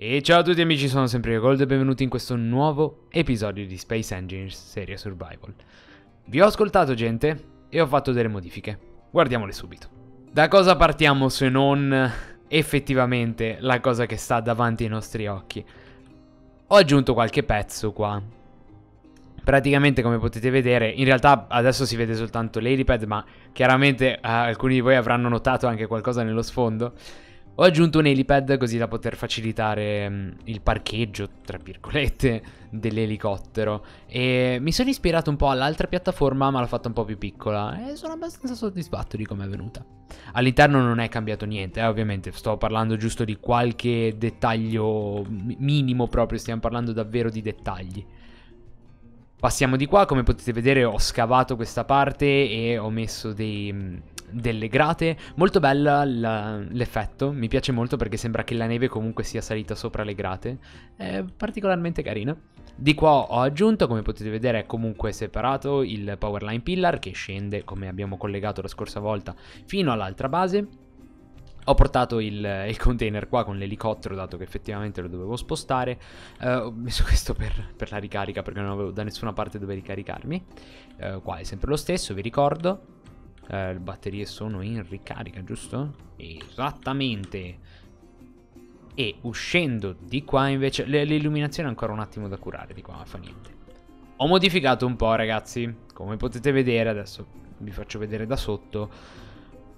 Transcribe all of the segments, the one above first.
E ciao a tutti amici, sono sempre Gold e benvenuti in questo nuovo episodio di Space Engines serie Survival. Vi ho ascoltato gente e ho fatto delle modifiche. Guardiamole subito. Da cosa partiamo se non effettivamente la cosa che sta davanti ai nostri occhi? Ho aggiunto qualche pezzo qua. Praticamente come potete vedere, in realtà adesso si vede soltanto l'helipad, ma chiaramente eh, alcuni di voi avranno notato anche qualcosa nello sfondo. Ho aggiunto un helipad così da poter facilitare mm, il parcheggio, tra virgolette, dell'elicottero. E mi sono ispirato un po' all'altra piattaforma, ma l'ho fatta un po' più piccola. E sono abbastanza soddisfatto di come è venuta. All'interno non è cambiato niente, eh, ovviamente. Sto parlando giusto di qualche dettaglio minimo proprio, stiamo parlando davvero di dettagli. Passiamo di qua, come potete vedere ho scavato questa parte e ho messo dei mm, delle grate, molto bella la, l'effetto, mi piace molto perché sembra che la neve comunque sia salita sopra le grate, è particolarmente carina. Di qua ho aggiunto, come potete vedere, è comunque separato il powerline pillar che scende, come abbiamo collegato la scorsa volta, fino all'altra base. Ho portato il, il container qua con l'elicottero, dato che effettivamente lo dovevo spostare. Eh, ho messo questo per, per, la ricarica, perché non avevo da nessuna parte dove ricaricarmi. Eh, qua è sempre lo stesso, vi ricordo eh, le batterie sono in ricarica, giusto? Esattamente. E uscendo di qua invece, l'illuminazione è ancora un attimo da curare, di qua non fa niente. Ho modificato un po' ragazzi, come potete vedere, adesso vi faccio vedere da sotto.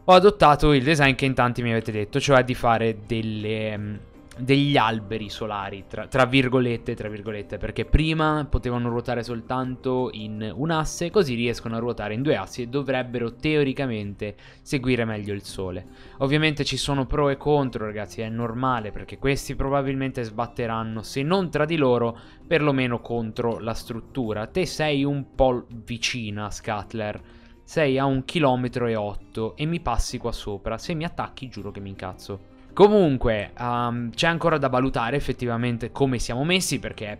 Ho adottato il design che in tanti mi avete detto, cioè di fare delle mm, degli alberi solari, tra, tra, virgolette, tra virgolette, perché prima potevano ruotare soltanto in un asse, così riescono a ruotare in due assi e dovrebbero teoricamente seguire meglio il sole. Ovviamente ci sono pro e contro, ragazzi, è normale, perché questi probabilmente sbatteranno, se non tra di loro, perlomeno contro la struttura. Te sei un po' vicina, Scatler. Sei a un chilometro e otto e mi passi qua sopra. Se mi attacchi, giuro che mi incazzo. Comunque, um, c'è ancora da valutare effettivamente come siamo messi perché è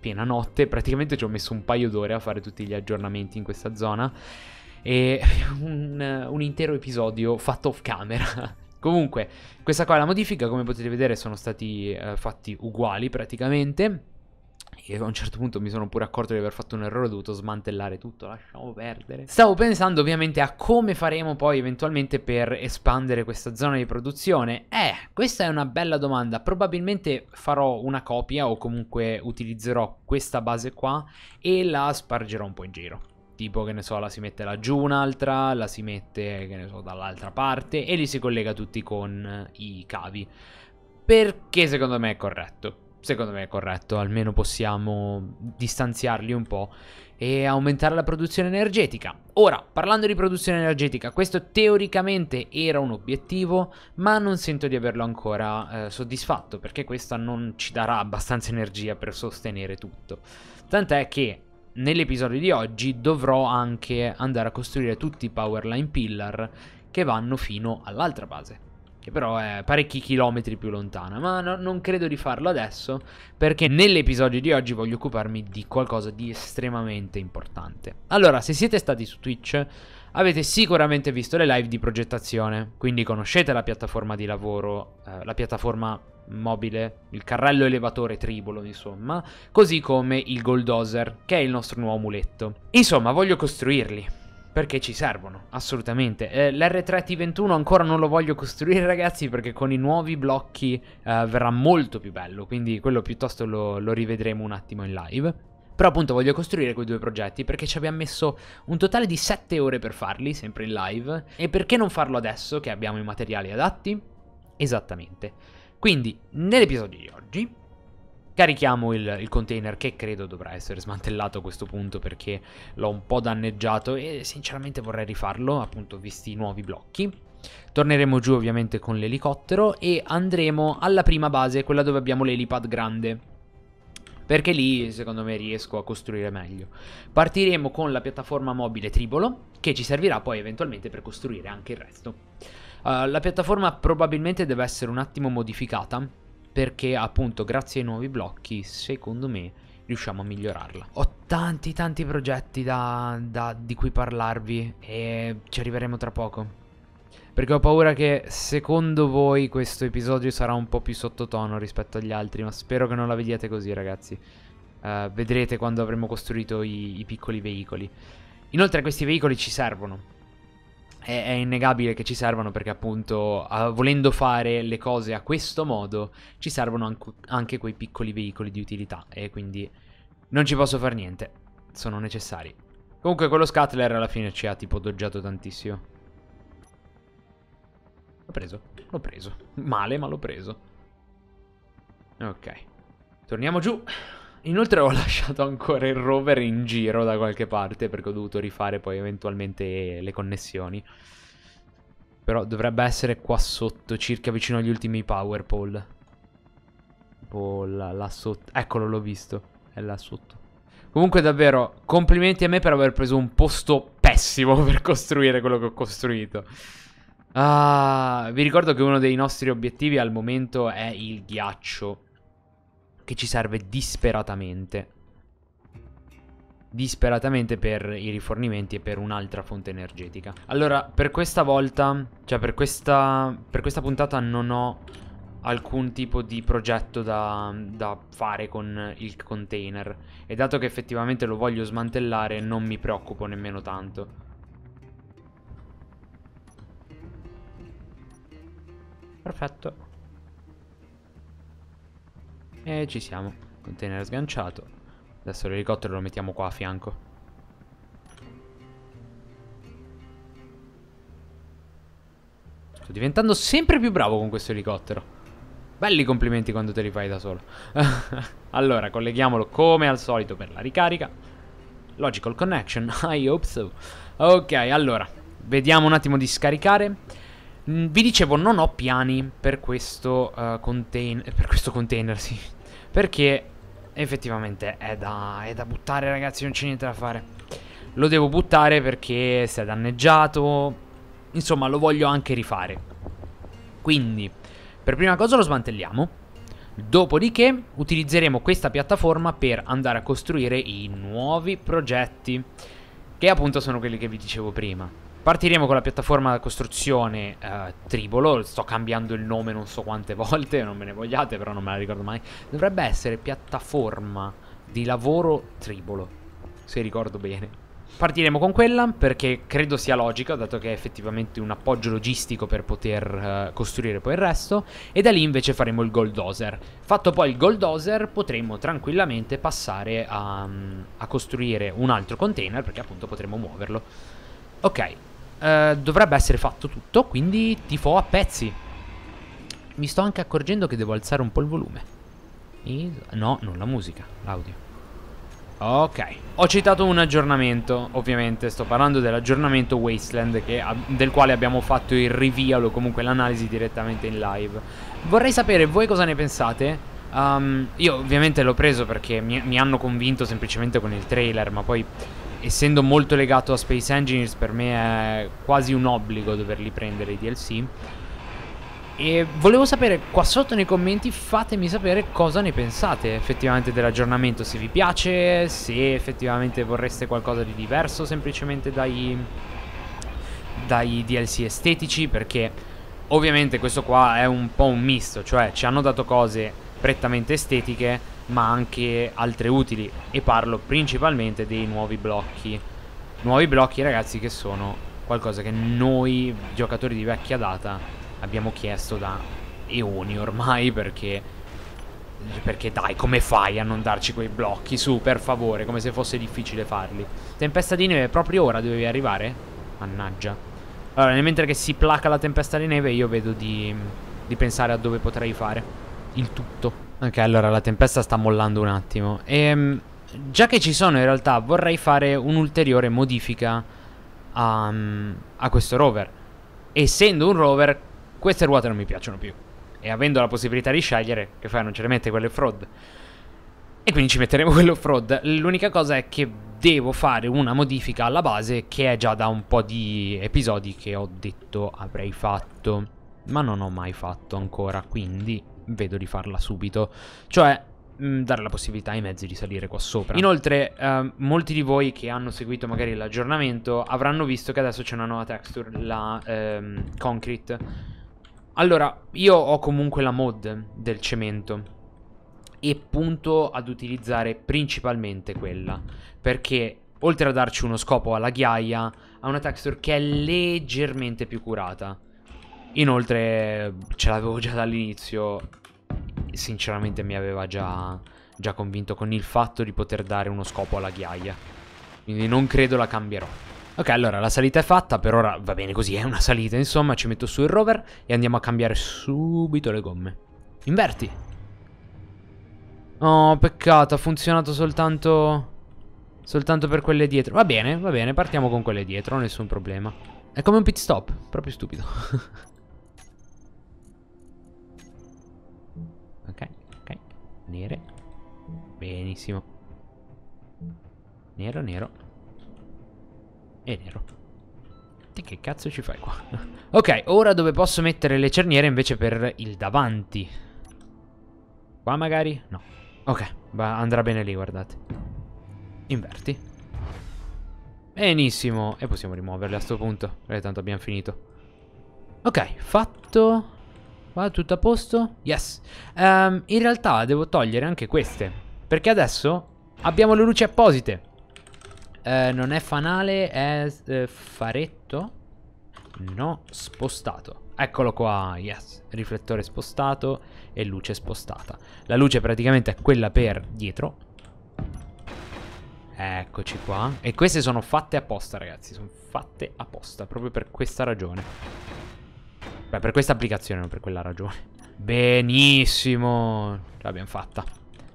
piena notte, praticamente ci ho messo un paio d'ore a fare tutti gli aggiornamenti in questa zona e un, un intero episodio fatto off camera. Comunque, questa qua è la modifica, come potete vedere sono stati uh, fatti uguali praticamente che a un certo punto mi sono pure accorto di aver fatto un errore, ho dovuto smantellare tutto, lasciamo perdere. Stavo pensando ovviamente a come faremo poi eventualmente per espandere questa zona di produzione. Eh, questa è una bella domanda, probabilmente farò una copia o comunque utilizzerò questa base qua e la spargerò un po' in giro tipo che ne so la si mette laggiù un'altra, la si mette che ne so dall'altra parte e li si collega tutti con i cavi. Perché secondo me è corretto secondo me è corretto, almeno possiamo distanziarli un po' e aumentare la produzione energetica. Ora, parlando di produzione energetica, questo teoricamente era un obiettivo, ma non sento di averlo ancora eh, soddisfatto, perché questa non ci darà abbastanza energia per sostenere tutto. Tant'è che nell'episodio di oggi dovrò anche andare a costruire tutti i power line pillar che vanno fino all'altra base che però è parecchi chilometri più lontana, ma no, non credo di farlo adesso perché nell'episodio di oggi voglio occuparmi di qualcosa di estremamente importante. Allora, se siete stati su Twitch avete sicuramente visto le live di progettazione, quindi conoscete la piattaforma di lavoro, eh, la piattaforma mobile, il carrello elevatore tribolo, insomma, così come il bulldozer, che è il nostro nuovo muletto. Insomma, voglio costruirli perché ci servono, assolutamente. Eh, L'R3 T21 ancora non lo voglio costruire ragazzi perché con i nuovi blocchi eh, verrà molto più bello, quindi quello piuttosto lo, lo rivedremo un attimo in live. Però appunto voglio costruire quei due progetti perché ci abbiamo messo un totale di 7 ore per farli, sempre in live. E perché non farlo adesso che abbiamo i materiali adatti? Esattamente. Quindi, nell'episodio di oggi Carichiamo il, il, container che credo dovrà essere smantellato a questo punto perché l'ho un po' danneggiato e sinceramente vorrei rifarlo appunto visti i nuovi blocchi. Torneremo giù ovviamente con l'elicottero e andremo alla prima base, quella dove abbiamo l'elipad grande. Perché lì secondo me riesco a costruire meglio. Partiremo con la piattaforma mobile Tribolo che ci servirà poi eventualmente per costruire anche il resto. Uh, la piattaforma probabilmente deve essere un attimo modificata perché appunto grazie ai nuovi blocchi secondo me riusciamo a migliorarla. Ho tanti tanti progetti da, da, di cui parlarvi e ci arriveremo tra poco. Perché ho paura che secondo voi questo episodio sarà un po' più sottotono rispetto agli altri, ma spero che non la vediate così ragazzi. Uh, vedrete quando avremo costruito i, i piccoli veicoli. Inoltre questi veicoli ci servono, è, è innegabile che ci servano perché appunto uh, volendo fare le cose a questo modo ci servono anche, anche quei piccoli veicoli di utilità e quindi non ci posso fare niente, sono necessari. Comunque quello scatler alla fine ci ha tipo doggiato tantissimo. L'ho preso, l'ho preso. Male ma l'ho preso. Ok. Torniamo giù. Inoltre ho lasciato ancora il rover in giro da qualche parte perché ho dovuto rifare poi eventualmente le connessioni. Però dovrebbe essere qua sotto, circa vicino agli ultimi power pole. Tipo là, là sotto. Eccolo, l'ho visto. È là sotto. Comunque davvero, complimenti a me per aver preso un posto pessimo per costruire quello che ho costruito. Ah, vi ricordo che uno dei nostri obiettivi al momento è il ghiaccio che ci serve disperatamente. Disperatamente per i rifornimenti e per un'altra fonte energetica. Allora, per questa volta, cioè per questa, per questa puntata non ho alcun tipo di progetto da, da, fare con il container e dato che effettivamente lo voglio smantellare non mi preoccupo nemmeno tanto. Perfetto. E ci siamo. Container sganciato. Adesso l'elicottero lo mettiamo qua a fianco. Sto diventando sempre più bravo con questo elicottero. Belli complimenti quando te li fai da solo. allora, colleghiamolo come al solito per la ricarica. Logical connection, I hope so. Ok, allora, vediamo un attimo di scaricare. Mm, vi dicevo, non ho piani per questo, uh, contain per questo container, sì, perché effettivamente è da, è da buttare ragazzi, non c'è niente da fare. Lo devo buttare perché si è danneggiato, insomma lo voglio anche rifare. Quindi, per prima cosa lo smantelliamo, dopodiché utilizzeremo questa piattaforma per andare a costruire i nuovi progetti, che appunto sono quelli che vi dicevo prima. Partiremo con la piattaforma da costruzione eh, Tribolo, sto cambiando il nome non so quante volte, non me ne vogliate però non me la ricordo mai. Dovrebbe essere piattaforma di lavoro Tribolo, se ricordo bene. Partiremo con quella perché credo sia logica, dato che è effettivamente un appoggio logistico per poter uh, costruire poi il resto, e da lì invece faremo il Goldozer. Fatto poi il Goldozer potremo tranquillamente passare a, mm, a costruire un altro container perché appunto potremo muoverlo. Ok, eh, dovrebbe essere fatto tutto, quindi tifo a pezzi. Mi sto anche accorgendo che devo alzare un po' il volume. No, non la musica, l'audio. Ok, ho citato un aggiornamento, ovviamente sto parlando dell'aggiornamento Wasteland che, del quale abbiamo fatto il reveal o comunque l'analisi direttamente in live. Vorrei sapere voi cosa ne pensate. Um, io ovviamente l'ho preso perché mi, mi hanno convinto semplicemente con il trailer, ma poi essendo molto legato a Space Engineers per me è quasi un obbligo doverli prendere i DLC e volevo sapere qua sotto nei commenti fatemi sapere cosa ne pensate effettivamente dell'aggiornamento se vi piace se effettivamente vorreste qualcosa di diverso semplicemente dai, dai DLC estetici perché ovviamente questo qua è un po' un misto cioè ci hanno dato cose prettamente estetiche ma anche altre utili e parlo principalmente dei nuovi blocchi. Nuovi blocchi ragazzi che sono qualcosa che noi giocatori di vecchia data abbiamo chiesto da eoni ormai perché perché dai, come fai a non darci quei blocchi? Su, per favore, come se fosse difficile farli. Tempesta di neve, proprio ora dovevi arrivare? Mannaggia. Allora, nel mentre che si placa la tempesta di neve, io vedo di, di pensare a dove potrei fare il tutto. Ok, allora la tempesta sta mollando un attimo. E, ehm, già che ci sono in realtà vorrei fare un'ulteriore modifica a, mm, a questo rover. Essendo un rover, queste ruote non mi piacciono più. E avendo la possibilità di scegliere, che fai, non ce le mette quelle fraud. E quindi ci metteremo quello fraud. L'unica cosa è che devo fare una modifica alla base che è già da un po' di episodi che ho detto avrei fatto. Ma non ho mai fatto ancora, quindi vedo di farla subito. Cioè, mm, dare la possibilità ai mezzi di salire qua sopra. Inoltre, eh, molti di voi che hanno seguito magari l'aggiornamento avranno visto che adesso c'è una nuova texture, la ehm, concrete. Allora, io ho comunque la mod del cemento e punto ad utilizzare principalmente quella, perché oltre a darci uno scopo alla ghiaia, ha una texture che è leggermente più curata. Inoltre, ce l'avevo già dall'inizio, sinceramente mi aveva già, già convinto con il fatto di poter dare uno scopo alla ghiaia. Quindi non credo la cambierò. Ok, allora la salita è fatta, per ora va bene così, è una salita, insomma, ci metto su il rover e andiamo a cambiare subito le gomme. Inverti. Oh, peccato, ha funzionato soltanto... Soltanto per quelle dietro. Va bene, va bene, partiamo con quelle dietro, nessun problema. È come un pit stop, proprio stupido. nere benissimo nero nero e nero ti che cazzo ci fai qua ok ora dove posso mettere le cerniere invece per il davanti qua magari no ok andrà bene lì guardate inverti benissimo e possiamo rimuoverle a questo punto perché tanto abbiamo finito ok fatto Qua tutto a posto? Yes. Um, in realtà devo togliere anche queste. Perché adesso abbiamo le luci apposite. Uh, non è fanale, è uh, faretto. No, spostato. Eccolo qua, yes. Riflettore spostato e luce spostata. La luce praticamente è quella per dietro. Eccoci qua. E queste sono fatte apposta, ragazzi. Sono fatte apposta, proprio per questa ragione. Beh, per questa applicazione, non per quella ragione. Benissimo. l'abbiamo fatta.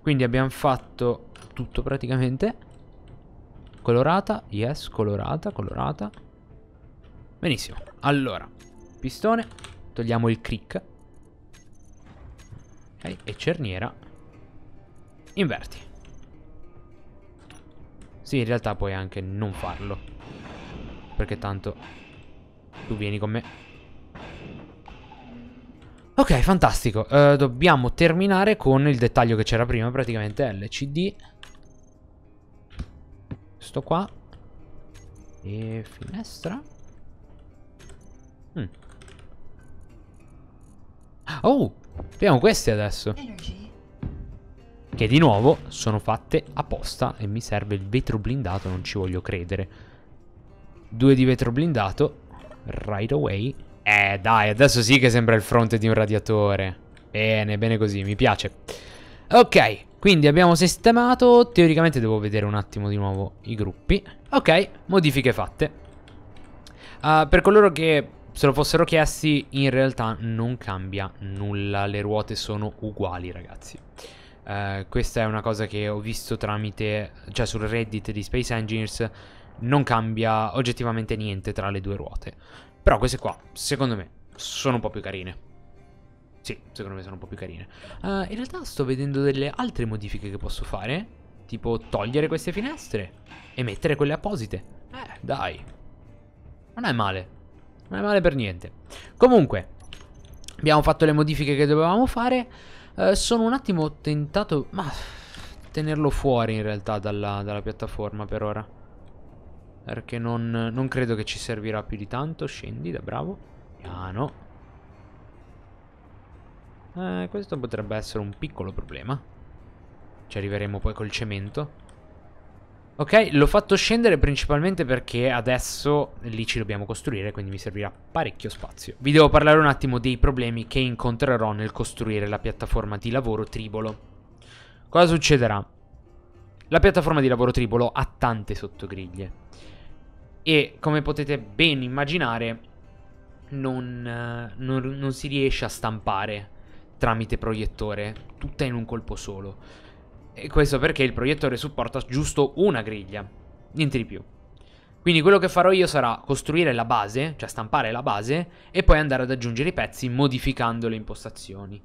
Quindi abbiamo fatto tutto praticamente. Colorata, yes, colorata, colorata. Benissimo. Allora, pistone, togliamo il crick. Okay, e cerniera. Inverti. Sì, in realtà puoi anche non farlo. Perché tanto tu vieni con me Ok, fantastico. Uh, dobbiamo terminare con il dettaglio che c'era prima, praticamente LCD. Questo qua. E finestra. Mm. Oh, abbiamo questi adesso. Che di nuovo sono fatte apposta e mi serve il vetro blindato, non ci voglio credere. Due di vetro blindato, right away. Eh dai, adesso sì che sembra il fronte di un radiatore. Bene, bene così, mi piace. Ok, quindi abbiamo sistemato. Teoricamente devo vedere un attimo di nuovo i gruppi. Ok, modifiche fatte. Uh, per coloro che se lo fossero chiesti, in realtà non cambia nulla. Le ruote sono uguali, ragazzi. Uh, questa è una cosa che ho visto tramite, cioè sul Reddit di Space Engineers non cambia oggettivamente niente tra le due ruote. Però queste qua, secondo me, sono un po' più carine. Sì, secondo me sono un po' più carine. Uh, in realtà sto vedendo delle altre modifiche che posso fare. Tipo togliere queste finestre e mettere quelle apposite. Eh, dai. Non è male. Non è male per niente. Comunque, abbiamo fatto le modifiche che dovevamo fare. Uh, sono un attimo tentato... Ma... Tenerlo fuori in realtà dalla, dalla piattaforma per ora. Perché non, non credo che ci servirà più di tanto. Scendi, da bravo. Piano. Eh, questo potrebbe essere un piccolo problema. Ci arriveremo poi col cemento. Ok, l'ho fatto scendere principalmente perché adesso lì ci dobbiamo costruire, quindi mi servirà parecchio spazio. Vi devo parlare un attimo dei problemi che incontrerò nel costruire la piattaforma di lavoro Tribolo. Cosa succederà? La piattaforma di lavoro Tribolo ha tante sottogriglie e come potete ben immaginare non, eh, non, non si riesce a stampare tramite proiettore, tutta in un colpo solo. E questo perché il proiettore supporta giusto una griglia, niente di più. Quindi quello che farò io sarà costruire la base, cioè stampare la base, e poi andare ad aggiungere i pezzi modificando le impostazioni.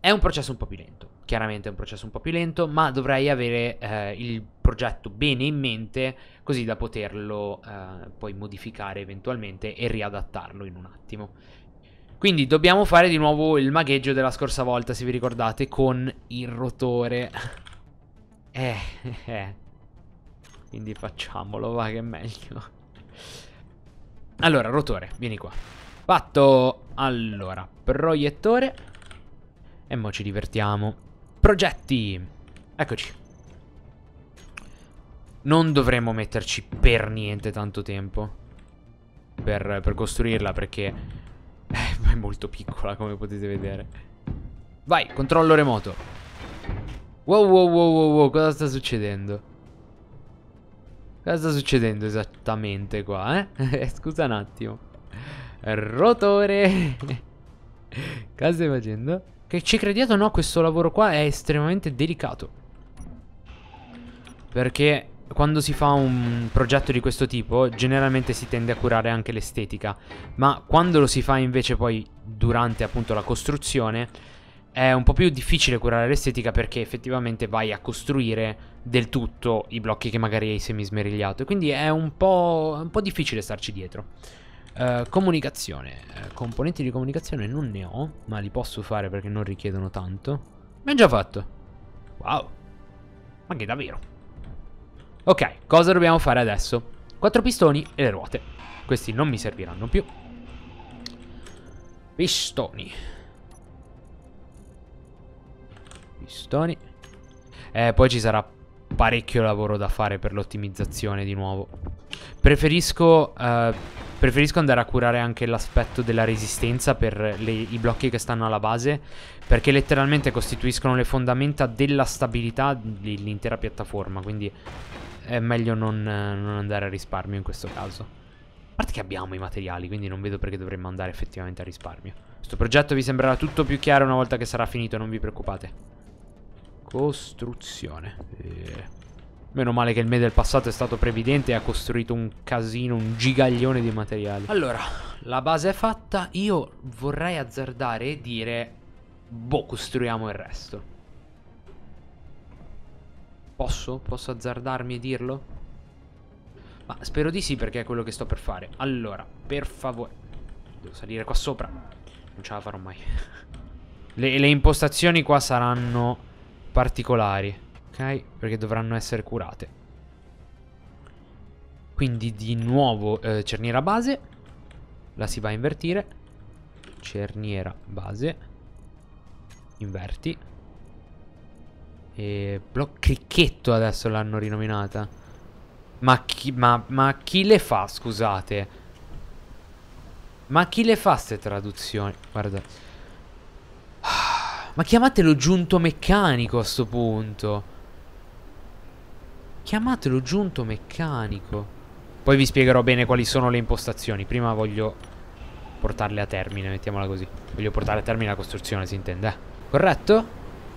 È un processo un po' più lento, chiaramente è un processo un po' più lento, ma dovrei avere eh, il progetto bene in mente così da poterlo eh, poi modificare eventualmente e riadattarlo in un attimo. Quindi dobbiamo fare di nuovo il magheggio della scorsa volta, se vi ricordate, con il rotore. Eh, eh, eh. Quindi facciamolo, va che è meglio. Allora, rotore, vieni qua. Fatto! Allora, proiettore. E mo ci divertiamo. Progetti! Eccoci. Non dovremmo metterci per niente tanto tempo per, per costruirla perché eh, è molto piccola come potete vedere. Vai, controllo remoto. Wow, wow, wow, wow, wow, cosa sta succedendo? Cosa sta succedendo esattamente qua, eh? eh scusa un attimo. Rotore. cosa stai facendo? Che ci crediate o no, questo lavoro qua è estremamente delicato. Perché quando si fa un progetto di questo tipo, generalmente si tende a curare anche l'estetica, ma quando lo si fa invece poi durante appunto la costruzione, è un po' più difficile curare l'estetica perché effettivamente vai a costruire del tutto i blocchi che magari hai semismerigliato, quindi è un po', un po difficile starci dietro. Eh, comunicazione. Eh, componenti di comunicazione non ne ho, ma li posso fare perché non richiedono tanto. Ben già fatto. Wow. Ma che davvero. Ok, cosa dobbiamo fare adesso? Quattro pistoni e le ruote. Questi non mi serviranno più. Pistoni. Pistoni. Eh, poi ci sarà parecchio lavoro da fare per l'ottimizzazione di nuovo. Preferisco, eh, preferisco, andare a curare anche l'aspetto della resistenza per le, i blocchi che stanno alla base, perché letteralmente costituiscono le fondamenta della stabilità dell'intera piattaforma, quindi è meglio non, non andare a risparmio in questo caso. A parte che abbiamo i materiali, quindi non vedo perché dovremmo andare effettivamente a risparmio. Questo progetto vi sembrerà tutto più chiaro una volta che sarà finito, non vi preoccupate. Costruzione. Eh. Meno male che il me del passato è stato previdente e ha costruito un casino, un gigaglione di materiali. Allora, la base è fatta. Io vorrei azzardare e dire... Boh, costruiamo il resto. Posso? Posso azzardarmi e dirlo? Ma spero di sì perché è quello che sto per fare. Allora, per favore... Devo salire qua sopra. Non ce la farò mai. le, le impostazioni qua saranno particolari, ok? Perché dovranno essere curate. Quindi di nuovo eh, cerniera base, la si va a invertire, cerniera base, inverti, e block cricchetto adesso l'hanno rinominata. Ma chi, ma, ma chi le fa, scusate? Ma chi le fa queste traduzioni? Guarda. Ah. Ma chiamatelo giunto meccanico a sto punto. Chiamatelo giunto meccanico. Poi vi spiegherò bene quali sono le impostazioni. Prima voglio portarle a termine, mettiamola così. Voglio portare a termine la costruzione, si intende. Eh. Corretto?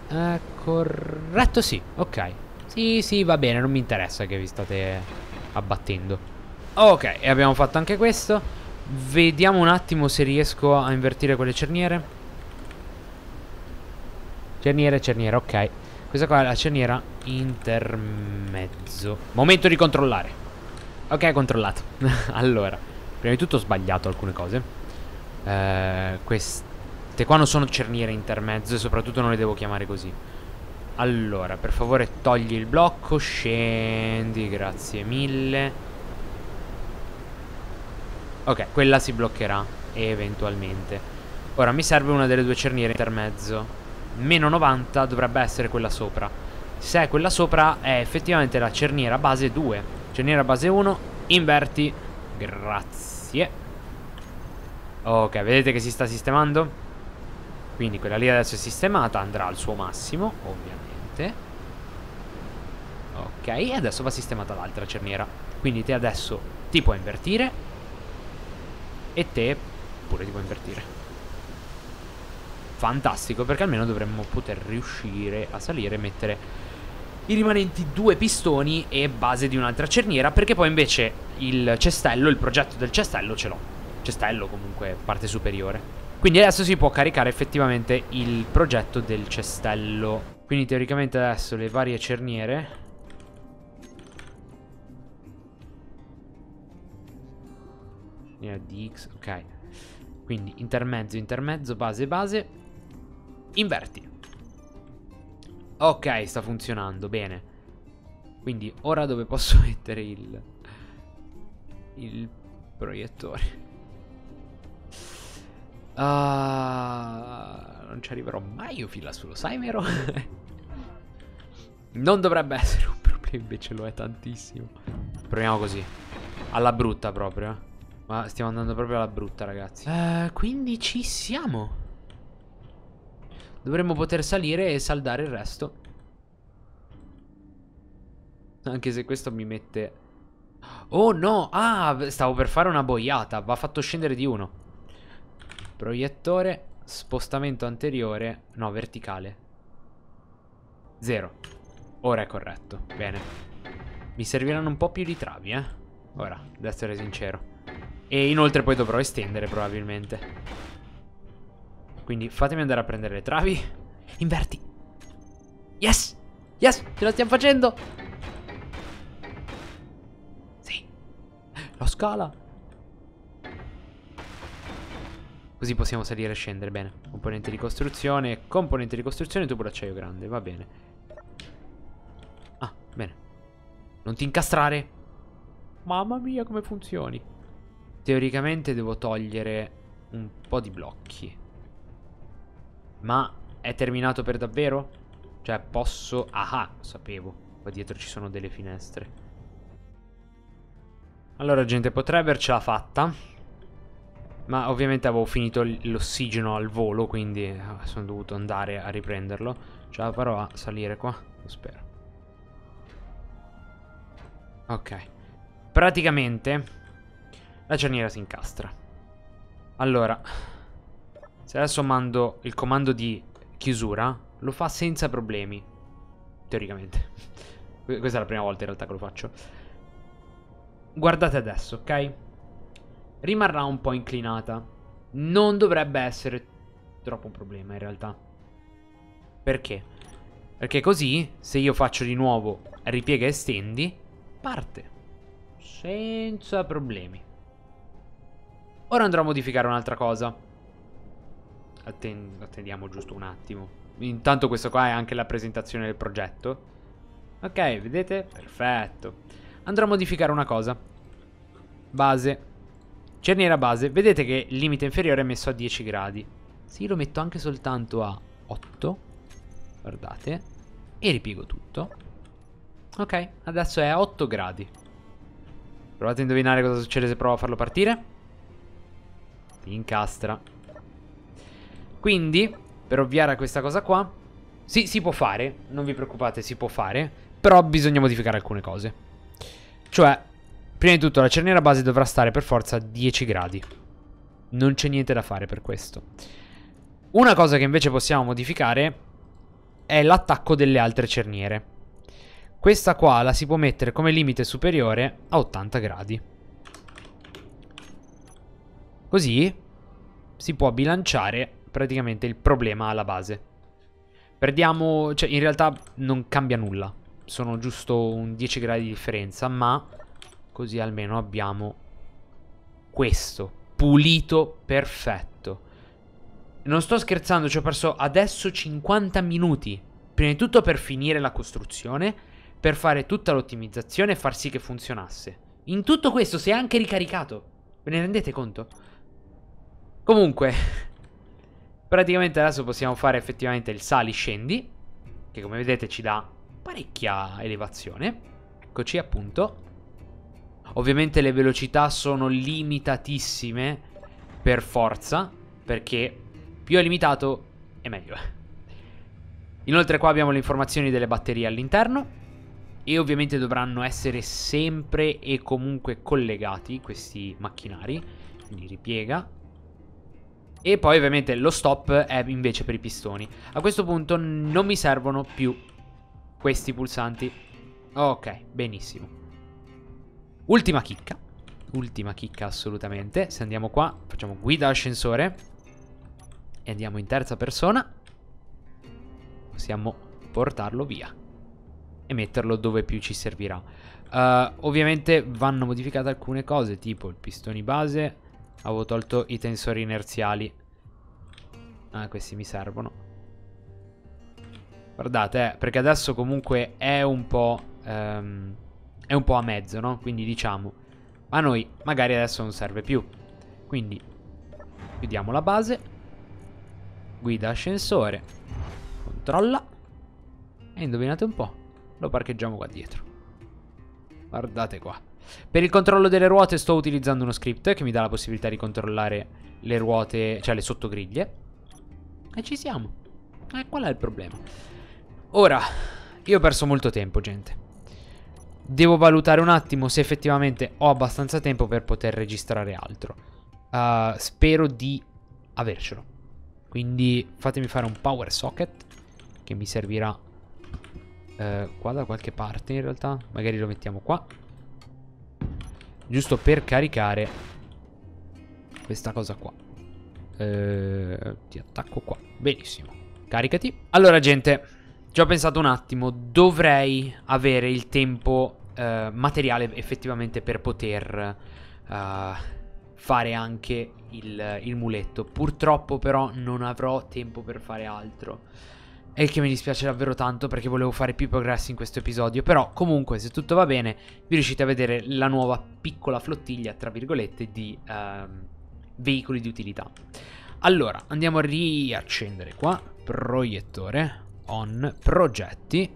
Eh, corretto sì, ok. Sì, sì, va bene, non mi interessa che vi state abbattendo. Ok, e abbiamo fatto anche questo. Vediamo un attimo se riesco a invertire quelle cerniere. Cerniera, cerniera, ok. Questa qua è la cerniera intermezzo. Momento di controllare. Ok, controllato. allora, prima di tutto ho sbagliato alcune cose. Eh, queste qua non sono cerniere intermezzo e soprattutto non le devo chiamare così. Allora, per favore togli il blocco, scendi, grazie mille. Ok, quella si bloccherà eventualmente. Ora mi serve una delle due cerniere intermezzo meno 90 dovrebbe essere quella sopra. Se è quella sopra è effettivamente la cerniera base 2. Cerniera base 1, inverti. Grazie. Ok, vedete che si sta sistemando? Quindi quella lì adesso è sistemata, andrà al suo massimo, ovviamente. Ok, e adesso va sistemata l'altra cerniera. Quindi te adesso ti puoi invertire e te pure ti puoi invertire fantastico perché almeno dovremmo poter riuscire a salire e mettere i rimanenti due pistoni e base di un'altra cerniera perché poi invece il cestello, il progetto del cestello ce l'ho. Cestello comunque parte superiore. Quindi adesso si può caricare effettivamente il progetto del cestello. Quindi teoricamente adesso le varie cerniere linea di X, ok. Quindi intermezzo, intermezzo, base, base. Inverti. Ok, sta funzionando, bene. Quindi ora dove posso mettere il... Il proiettore. Ah, non ci arriverò mai io fila sullo, sai vero? non dovrebbe essere un problema, invece lo è tantissimo. Proviamo così. Alla brutta proprio. Eh. Ma stiamo andando proprio alla brutta, ragazzi. Uh, eh, quindi ci siamo. Dovremmo poter salire e saldare il resto. Anche se questo mi mette... Oh no! Ah, stavo per fare una boiata. Va fatto scendere di uno. Proiettore, spostamento anteriore. No, verticale. Zero. Ora è corretto. Bene. Mi serviranno un po' più di travi, eh. Ora, ad essere sincero. E inoltre poi dovrò estendere probabilmente. Quindi fatemi andare a prendere le travi. Inverti. Yes! Yes! Ce la stiamo facendo! Sì. La scala. Così possiamo salire e scendere, bene. Componente di costruzione, componente di costruzione, tubo d'acciaio grande, va bene. Ah, bene. Non ti incastrare. Mamma mia, come funzioni. Teoricamente devo togliere un po' di blocchi. Ma è terminato per davvero? Cioè posso... Ah, ah sapevo. Qua dietro ci sono delle finestre. Allora gente, potrebbe avercela fatta. Ma ovviamente avevo finito l'ossigeno al volo, quindi ah, sono dovuto andare a riprenderlo. Ce la farò a salire qua? Lo spero. Ok. Praticamente la cerniera si incastra. Allora, se adesso mando il comando di chiusura, lo fa senza problemi. Teoricamente. Questa è la prima volta in realtà che lo faccio. Guardate adesso, ok? Rimarrà un po' inclinata. Non dovrebbe essere troppo un problema in realtà. Perché? Perché così, se io faccio di nuovo ripiega e stendi, parte. Senza problemi. Ora andrò a modificare un'altra cosa. Atten- attendiamo giusto un attimo. Intanto questo qua è anche la presentazione del progetto. Ok, vedete? Perfetto. Andrò a modificare una cosa. Base. Cerniera base. Vedete che il limite inferiore è messo a 10 gradi. Sì, lo metto anche soltanto a 8. Guardate. E ripiego tutto. Ok, adesso è a 8 gradi. Provate a indovinare cosa succede se provo a farlo partire. Incastra. Quindi, per ovviare a questa cosa qua, sì, si può fare, non vi preoccupate, si può fare, però bisogna modificare alcune cose. Cioè, prima di tutto la cerniera base dovrà stare per forza a 10 gradi. Non c'è niente da fare per questo. Una cosa che invece possiamo modificare è l'attacco delle altre cerniere. Questa qua la si può mettere come limite superiore a 80 gradi. Così si può bilanciare praticamente il problema alla base. Perdiamo, cioè in realtà non cambia nulla, sono giusto un 10 gradi di differenza, ma così almeno abbiamo questo, pulito, perfetto. Non sto scherzando, ci ho perso adesso 50 minuti, prima di tutto per finire la costruzione, per fare tutta l'ottimizzazione e far sì che funzionasse. In tutto questo si è anche ricaricato, ve ne rendete conto? Comunque... Praticamente adesso possiamo fare effettivamente il sali scendi, che come vedete ci dà parecchia elevazione. Eccoci appunto. Ovviamente le velocità sono limitatissime per forza, perché più è limitato è meglio. Inoltre qua abbiamo le informazioni delle batterie all'interno e ovviamente dovranno essere sempre e comunque collegati questi macchinari. Quindi ripiega, e poi ovviamente lo stop è invece per i pistoni. A questo punto non mi servono più questi pulsanti. Ok, benissimo. Ultima chicca. Ultima chicca assolutamente. Se andiamo qua, facciamo guida ascensore. E andiamo in terza persona. Possiamo portarlo via. E metterlo dove più ci servirà. Uh, ovviamente vanno modificate alcune cose, tipo il pistone base, Avevo tolto i tensori inerziali. Ah, questi mi servono. Guardate, eh, perché adesso comunque è un po'... Ehm, è un po' a mezzo, no? Quindi diciamo... A noi magari adesso non serve più. Quindi chiudiamo la base. Guida ascensore. Controlla. E indovinate un po'. Lo parcheggiamo qua dietro. Guardate qua. Per il controllo delle ruote sto utilizzando uno script che mi dà la possibilità di controllare le ruote, cioè le sottogriglie. E ci siamo. E eh, qual è il problema? Ora, io ho perso molto tempo, gente. Devo valutare un attimo se effettivamente ho abbastanza tempo per poter registrare altro. Uh, spero di avercelo. Quindi fatemi fare un power socket che mi servirà eh, qua da qualche parte in realtà. Magari lo mettiamo qua. Giusto per caricare questa cosa qua. Eh, ti attacco qua. Benissimo. Caricati. Allora, gente, ci ho pensato un attimo. Dovrei avere il tempo eh, materiale effettivamente per poter eh, fare anche il, il muletto. Purtroppo però non avrò tempo per fare altro. E il che mi dispiace davvero tanto perché volevo fare più progressi in questo episodio. Però comunque se tutto va bene vi riuscite a vedere la nuova piccola flottiglia, tra virgolette, di ehm, veicoli di utilità. Allora, andiamo a riaccendere qua. Proiettore, on, progetti,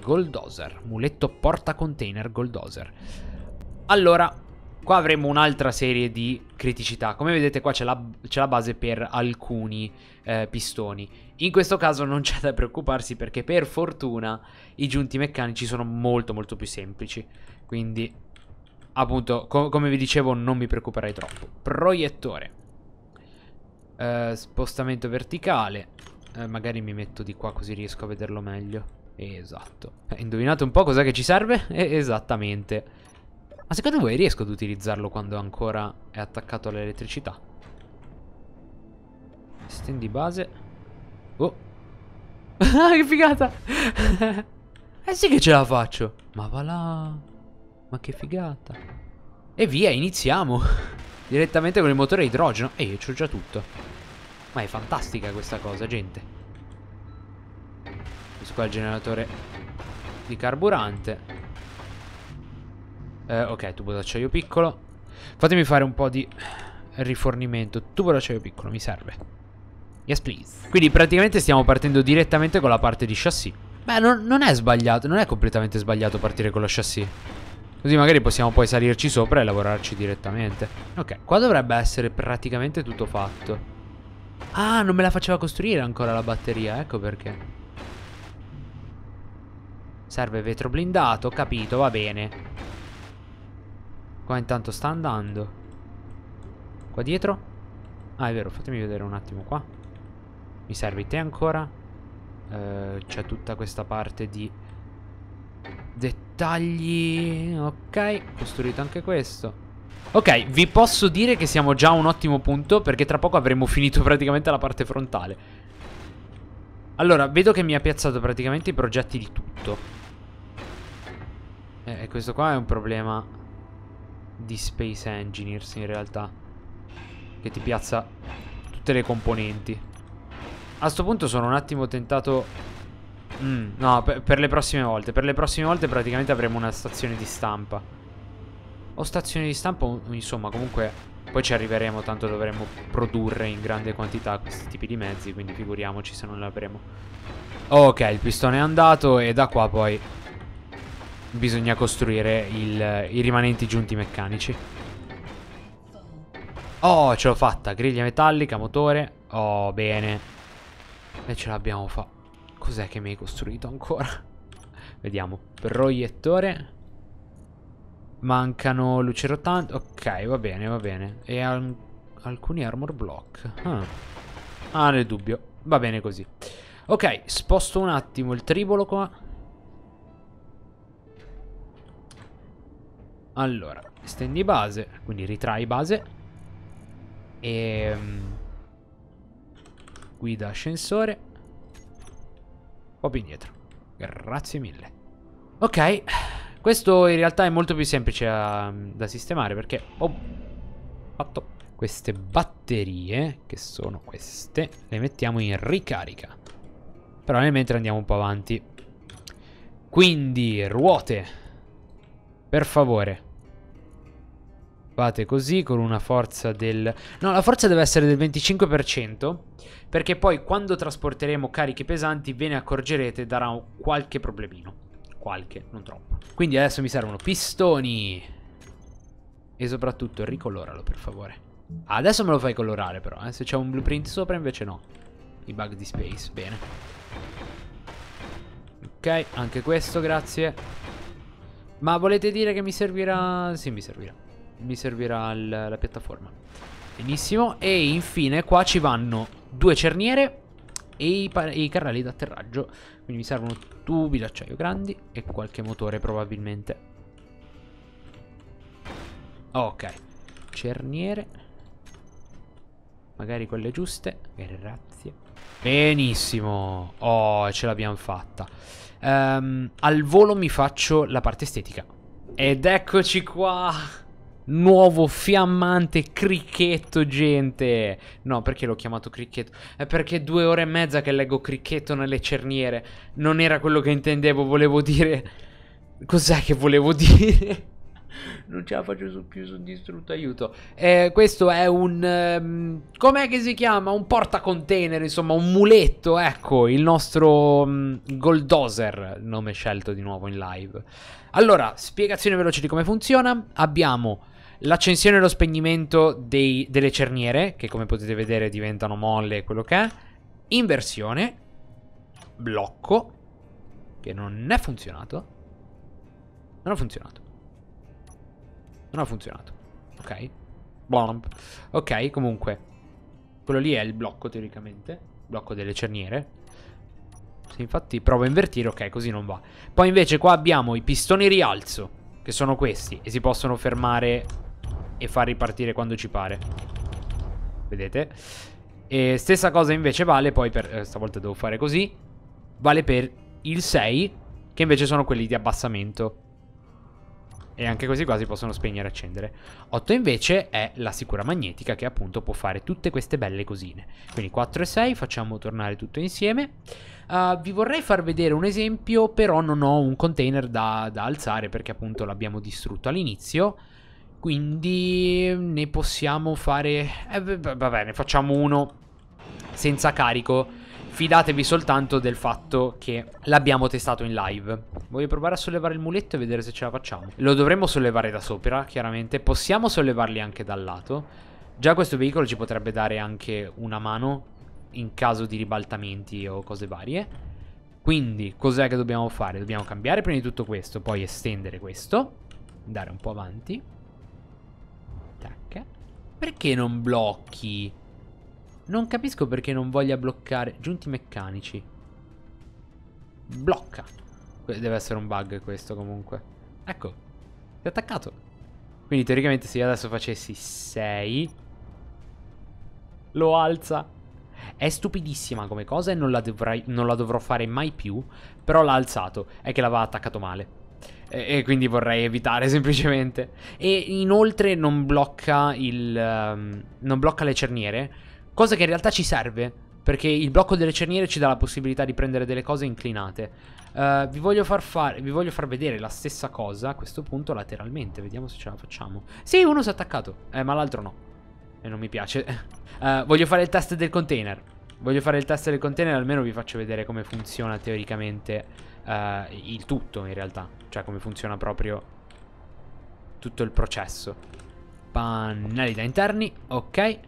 bulldozer, muletto porta container bulldozer. Allora, qua avremo un'altra serie di criticità. Come vedete qua c'è la, la, base per alcuni eh, pistoni. In questo caso non c'è da preoccuparsi perché per fortuna i giunti meccanici sono molto molto più semplici. Quindi appunto com come vi dicevo non mi preoccuperei troppo. Proiettore. Eh, spostamento verticale. Eh, magari mi metto di qua così riesco a vederlo meglio. Esatto. Eh, indovinate un po' cos'è che ci serve? Eh, esattamente. Ma secondo voi riesco ad utilizzarlo quando ancora è attaccato all'elettricità? Stendi base. Oh. Ah, che figata. eh sì che ce la faccio. Ma va là. Ma che figata. E via, iniziamo. Direttamente con il motore a idrogeno. E eh, io c'ho già tutto. Ma è fantastica questa cosa, gente. Questo qua è il generatore di carburante. Eh, ok, tubo d'acciaio piccolo. Fatemi fare un po' di rifornimento. Tubo d'acciaio piccolo, mi serve. Yes, please. Quindi praticamente stiamo partendo direttamente con la parte di chassis. Beh, non, non è sbagliato, non è completamente sbagliato partire con lo chassis. Così magari possiamo poi salirci sopra e lavorarci direttamente. Ok, qua dovrebbe essere praticamente tutto fatto. Ah, non me la faceva costruire ancora la batteria, ecco perché. Serve vetro blindato, capito, va bene. Qua intanto sta andando. Qua dietro? Ah, è vero, fatemi vedere un attimo qua. Mi servi te ancora? Eh, C'è tutta questa parte di dettagli. Ok, costruito anche questo. Ok, vi posso dire che siamo già a un ottimo punto perché tra poco avremo finito praticamente la parte frontale. Allora, vedo che mi ha piazzato praticamente i progetti di tutto. Eh, e eh, questo qua è un problema di Space Engineers in realtà. Che ti piazza tutte le componenti. A sto punto sono un attimo tentato... Mm, no, per, per, le prossime volte. Per le prossime volte praticamente avremo una stazione di stampa. O stazione di stampa, insomma, comunque... Poi ci arriveremo, tanto dovremo produrre in grande quantità questi tipi di mezzi, quindi figuriamoci se non l'avremo. Ok, il pistone è andato e da qua poi bisogna costruire il, i rimanenti giunti meccanici. Oh, ce l'ho fatta, griglia metallica, motore. Oh, bene. E ce l'abbiamo fatta. Cos'è che mi hai costruito ancora? Vediamo. Proiettore. Mancano lucero 80. Ok, va bene, va bene. E al alcuni armor block. Ah. ah, nel dubbio. Va bene così. Ok, sposto un attimo il tribolo qua. Allora, estendi base, quindi ritrai base. E... Ehm, Guida ascensore. Un po' più indietro. Grazie mille. Ok. Questo in realtà è molto più semplice a, ehm, da sistemare perché ho fatto queste batterie, che sono queste, le mettiamo in ricarica. Però nel mentre andiamo un po' avanti. Quindi, ruote. Per favore. Fate così con una forza del... No, la forza deve essere del 25% perché poi quando trasporteremo cariche pesanti ve ne accorgerete darà qualche problemino, qualche, non troppo. Quindi adesso mi servono pistoni e soprattutto ricoloralo per favore. Adesso me lo fai colorare però, eh? se c'è un blueprint sopra invece no. I bug di space, bene. Ok, anche questo, grazie. Ma volete dire che mi servirà... Sì, mi servirà. Mi servirà la piattaforma. Benissimo. E infine qua ci vanno due cerniere e i, i carrelli d'atterraggio. Quindi mi servono tubi d'acciaio grandi e qualche motore probabilmente. Ok, cerniere. Magari quelle giuste. Grazie. Benissimo. Oh, ce l'abbiamo fatta. Um, al volo mi faccio la parte estetica. Ed eccoci qua nuovo fiammante cricchetto, gente. No, perché l'ho chiamato cricchetto? È perché due ore e mezza che leggo cricchetto nelle cerniere. Non era quello che intendevo, volevo dire... Cos'è che volevo dire? non ce la faccio su più, sono distrutto, aiuto. Eh, questo è un... Um, com'è che si chiama? Un portacontainer, insomma, un muletto, ecco, il nostro um, mm, Goldozer, nome scelto di nuovo in live. Allora, spiegazione veloce di come funziona. Abbiamo l'accensione e lo spegnimento dei, delle cerniere, che come potete vedere diventano molle e quello che è, inversione, blocco, che non è funzionato, non ha funzionato, non ha funzionato, ok, Buono. ok, comunque, quello lì è il blocco teoricamente, blocco delle cerniere, se infatti provo a invertire, ok, così non va. Poi invece qua abbiamo i pistoni rialzo, che sono questi, e si possono fermare e far ripartire quando ci pare. Vedete? E stessa cosa invece vale poi per... Eh, stavolta devo fare così. Vale per il 6, che invece sono quelli di abbassamento. E anche così quasi possono spegnere e accendere. 8 invece è la sicura magnetica che appunto può fare tutte queste belle cosine. Quindi 4 e 6 facciamo tornare tutto insieme. Uh, vi vorrei far vedere un esempio però non ho un container da, da alzare perché appunto l'abbiamo distrutto all'inizio. Quindi ne possiamo fare... Eh, vabbè, ne facciamo uno senza carico. Fidatevi soltanto del fatto che l'abbiamo testato in live. Voglio provare a sollevare il muletto e vedere se ce la facciamo. Lo dovremmo sollevare da sopra, chiaramente. Possiamo sollevarli anche dal lato. Già questo veicolo ci potrebbe dare anche una mano in caso di ribaltamenti o cose varie. Quindi cos'è che dobbiamo fare? Dobbiamo cambiare prima di tutto questo, poi estendere questo, andare un po' avanti. Perché non blocchi? Non capisco perché non voglia bloccare. Giunti meccanici. Blocca. Deve essere un bug questo comunque. Ecco. Si è attaccato. Quindi teoricamente se io adesso facessi 6... Lo alza. È stupidissima come cosa e non la, dovrei, non la dovrò fare mai più. Però l'ha alzato. È che l'aveva attaccato male. E, e quindi vorrei evitare semplicemente. E inoltre non blocca il. Um, non blocca le cerniere. Cosa che in realtà ci serve. Perché il blocco delle cerniere ci dà la possibilità di prendere delle cose inclinate. Uh, vi, voglio far fare, vi voglio far vedere la stessa cosa a questo punto lateralmente. Vediamo se ce la facciamo. Sì, uno si è attaccato. Eh, ma l'altro no. E non mi piace. uh, voglio fare il test del container. Voglio fare il test del container, almeno vi faccio vedere come funziona teoricamente eh, il tutto in realtà, cioè come funziona proprio tutto il processo. Pannelli da interni, ok.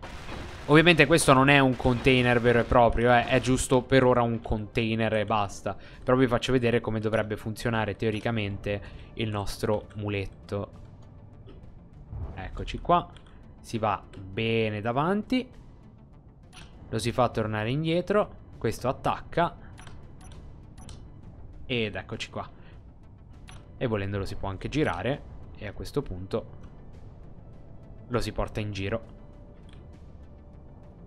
Ovviamente questo non è un container vero e proprio, eh, è giusto per ora un container e basta. Però vi faccio vedere come dovrebbe funzionare teoricamente il nostro muletto. Eccoci qua, si va bene davanti, lo si fa tornare indietro, questo attacca ed eccoci qua. E volendolo si può anche girare. E a questo punto lo si porta in giro.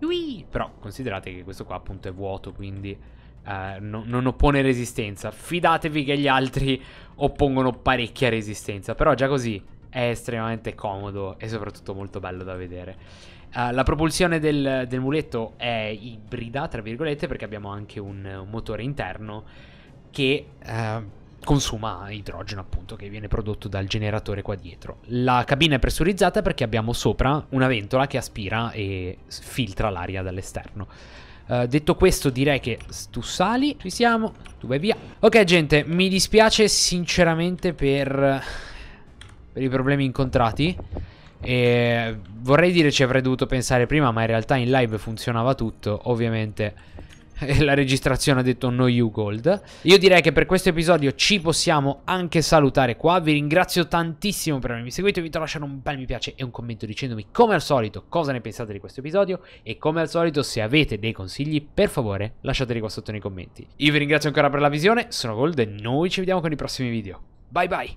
Ui! Però considerate che questo qua appunto è vuoto, quindi eh, no, non oppone resistenza. Fidatevi che gli altri oppongono parecchia resistenza. Però già così è estremamente comodo e soprattutto molto bello da vedere. Uh, la propulsione del, del muletto è ibrida, tra virgolette, perché abbiamo anche un, un motore interno che eh, consuma idrogeno appunto che viene prodotto dal generatore qua dietro. La cabina è pressurizzata perché abbiamo sopra una ventola che aspira e filtra l'aria dall'esterno. Uh, detto questo direi che tu sali, ci siamo, tu vai via. Ok gente, mi dispiace sinceramente per, per i problemi incontrati. E vorrei dire ci avrei dovuto pensare prima, ma in realtà in live funzionava tutto, ovviamente la registrazione ha detto no you gold. Io direi che per questo episodio ci possiamo anche salutare qua. Vi ringrazio tantissimo per avermi seguito. Vi invito a lasciare un bel mi piace e un commento dicendomi come al solito cosa ne pensate di questo episodio. E come al solito se avete dei consigli per favore lasciateli qua sotto nei commenti. Io vi ringrazio ancora per la visione, sono Gold e noi ci vediamo con i prossimi video. Bye bye!